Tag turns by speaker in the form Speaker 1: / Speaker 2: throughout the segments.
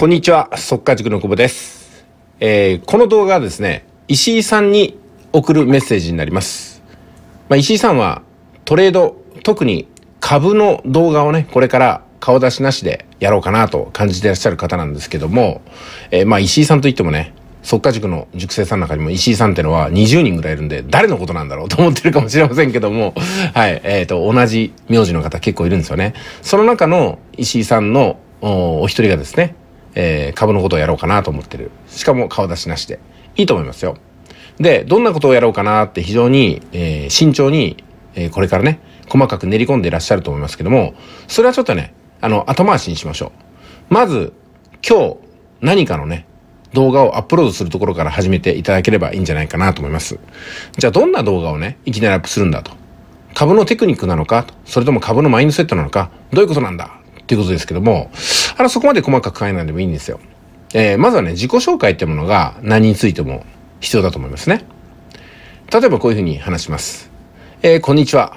Speaker 1: こんにちは、速化塾の久保です。えー、この動画はですね、石井さんに送るメッセージになります。まあ、石井さんはトレード、特に株の動画をね、これから顔出しなしでやろうかなと感じていらっしゃる方なんですけども、えー、まあ、石井さんといってもね、速化塾の塾生さんの中にも石井さんってのは20人ぐらいいるんで、誰のことなんだろうと思ってるかもしれませんけども、はい、えっ、ー、と、同じ名字の方結構いるんですよね。その中の石井さんのお一人がですね、えー、株のことをやろうかなと思ってる。しかも顔出しなしで。いいと思いますよ。で、どんなことをやろうかなって非常に、えー、慎重に、えー、これからね、細かく練り込んでいらっしゃると思いますけども、それはちょっとね、あの、後回しにしましょう。まず、今日、何かのね、動画をアップロードするところから始めていただければいいんじゃないかなと思います。じゃあ、どんな動画をね、いきなりアップするんだと。株のテクニックなのか、それとも株のマインドセットなのか、どういうことなんだっていうことですけども、あの、そこまで細かく考えないでもいいんですよ。えー、まずはね、自己紹介ってものが何についても必要だと思いますね。例えばこういうふうに話します。えー、こんにちは。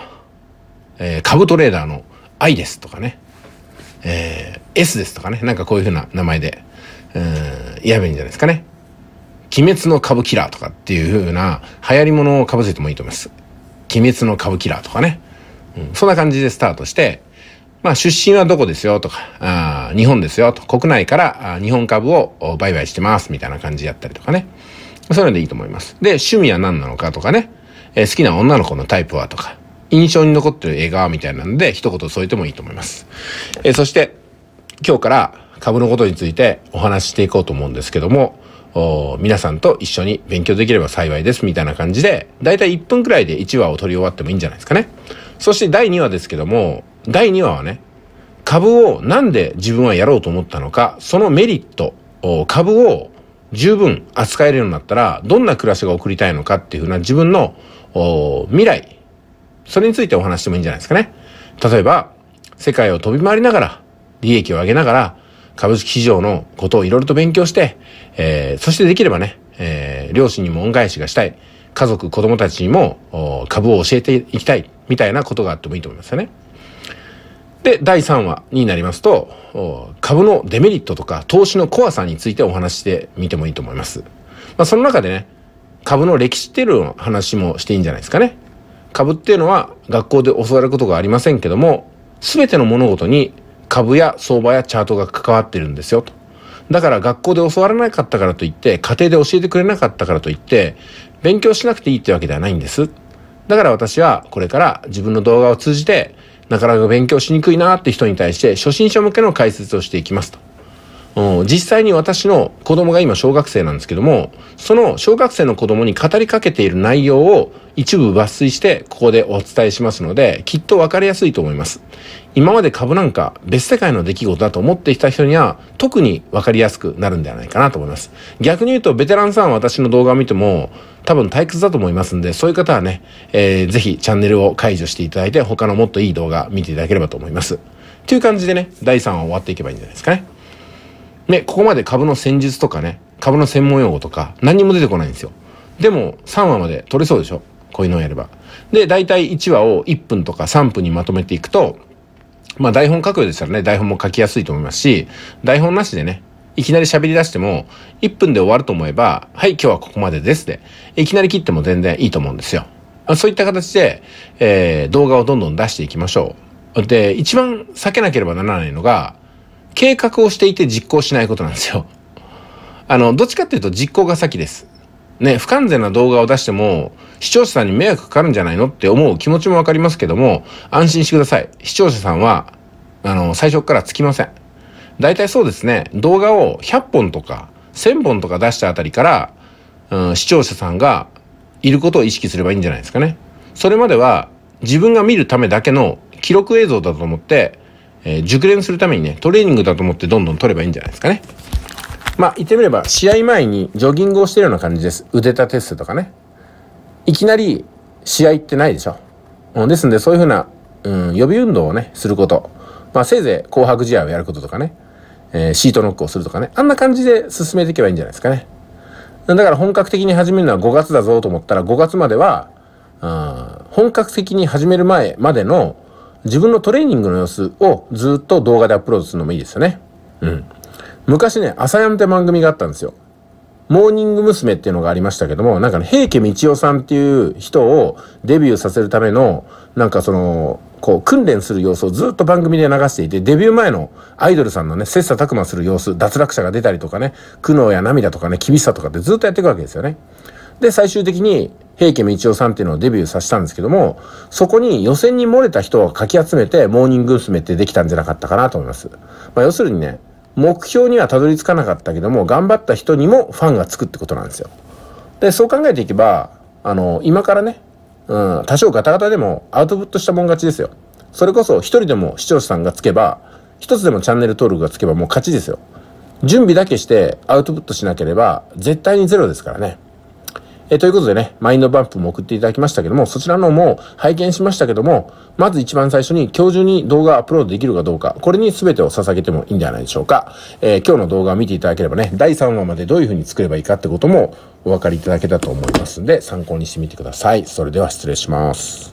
Speaker 1: えー、株トレーダーの I ですとかね。えー、S ですとかね。なんかこういうふうな名前で、うん、やればいいんじゃないですかね。鬼滅の株キラーとかっていう風な流行り物をかぶせてもいいと思います。鬼滅の株キラーとかね。うん、そんな感じでスタートして、まあ、出身はどこですよとか、あ日本ですよと、国内から日本株を売買してますみたいな感じやったりとかね。そういうのでいいと思います。で、趣味は何なのかとかね、えー、好きな女の子のタイプはとか、印象に残ってる映画はみたいなんで、一言添えてもいいと思います。えー、そして、今日から株のことについてお話ししていこうと思うんですけども、皆さんと一緒に勉強できれば幸いですみたいな感じで、だいたい1分くらいで1話を取り終わってもいいんじゃないですかね。そして第2話ですけども、第2話はね、株をなんで自分はやろうと思ったのか、そのメリット、株を十分扱えるようになったら、どんな暮らしが送りたいのかっていうふうな自分の未来、それについてお話してもいいんじゃないですかね。例えば、世界を飛び回りながら、利益を上げながら、株式市場のことをいろいろと勉強して、えー、そしてできればね、えー、両親にも恩返しがしたい。家族、子供たちにも株を教えていきたい。みたいなことがあってもいいと思いますよね。で、第3話になりますと、株のデメリットとか投資の怖さについてお話してみてもいいと思います。まあ、その中でね、株の歴史っていうの話もしていいんじゃないですかね。株っていうのは学校で教わることがありませんけども、すべての物事に株や相場やチャートが関わってるんですよと。だから学校で教わらなかったからといって、家庭で教えてくれなかったからといって、勉強しなくていいってわけではないんです。だから私はこれから自分の動画を通じて、なかなか勉強しにくいなって人に対して初心者向けの解説をしていきますと。実際に私の子供が今小学生なんですけども、その小学生の子供に語りかけている内容を一部抜粋してここでお伝えしますので、きっとわかりやすいと思います。今まで株なんか別世界の出来事だと思ってきた人には特にわかりやすくなるんではないかなと思います。逆に言うとベテランさんは私の動画を見ても多分退屈だと思いますんで、そういう方はね、えー、ぜひチャンネルを解除していただいて他のもっといい動画見ていただければと思います。という感じでね、第3話終わっていけばいいんじゃないですかね。ね、ここまで株の戦術とかね、株の専門用語とか、何にも出てこないんですよ。でも、3話まで取れそうでしょこういうのをやれば。で、大体1話を1分とか3分にまとめていくと、まあ台本書くようでしたらね、台本も書きやすいと思いますし、台本なしでね、いきなり喋り出しても、1分で終わると思えば、はい、今日はここまでですで、いきなり切っても全然いいと思うんですよ。そういった形で、えー、動画をどんどん出していきましょう。で、一番避けなければならないのが、計画をしていて実行しないことなんですよ。あの、どっちかっていうと実行が先です。ね、不完全な動画を出しても、視聴者さんに迷惑かかるんじゃないのって思う気持ちもわかりますけども、安心してください。視聴者さんは、あの、最初からつきません。大体そうですね、動画を100本とか1000本とか出したあたりから、うん、視聴者さんがいることを意識すればいいんじゃないですかね。それまでは自分が見るためだけの記録映像だと思って、えー、熟練するためにね、トレーニングだと思ってどんどん取ればいいんじゃないですかね。まあ、言ってみれば、試合前にジョギングをしてるような感じです。腕立て伏せとかね。いきなり試合ってないでしょ。ですんで、そういうふうな、うん、予備運動をね、すること。まあ、せいぜい紅白試合をやることとかね。えー、シートノックをするとかね。あんな感じで進めていけばいいんじゃないですかね。だから本格的に始めるのは5月だぞと思ったら5月までは、うん、本格的に始める前までの自分のトレーニングの様子をずっと動画でアップロードするのもいいですよね。うん。昔ね、朝やんって番組があったんですよ。モーニング娘。っていうのがありましたけども、なんかね、平家道夫さんっていう人をデビューさせるための、なんかその、こう、訓練する様子をずっと番組で流していて、デビュー前のアイドルさんのね、切磋琢磨する様子、脱落者が出たりとかね、苦悩や涙とかね、厳しさとかってずっとやっていくわけですよね。で、最終的に、平家道夫さんっていうのをデビューさせたんですけども、そこに予選に漏れた人をかき集めて、モーニング娘。ってできたんじゃなかったかなと思います。まあ、要するにね、目標にはたどり着かなかったけども、頑張った人にもファンがつくってことなんですよ。で、そう考えていけば、あの、今からね、うん、多少ガタガタでもアウトプットしたもん勝ちですよ。それこそ一人でも視聴者さんがつけば、一つでもチャンネル登録がつけばもう勝ちですよ。準備だけしてアウトプットしなければ絶対にゼロですからね。えということでね、マインドバンプも送っていただきましたけども、そちらのも拝見しましたけども、まず一番最初に今日中に動画アップロードできるかどうか、これに全てを捧げてもいいんではないでしょうか。えー、今日の動画を見ていただければね、第3話までどういう風に作ればいいかってこともお分かりいただけたと思いますんで、参考にしてみてください。それでは失礼します。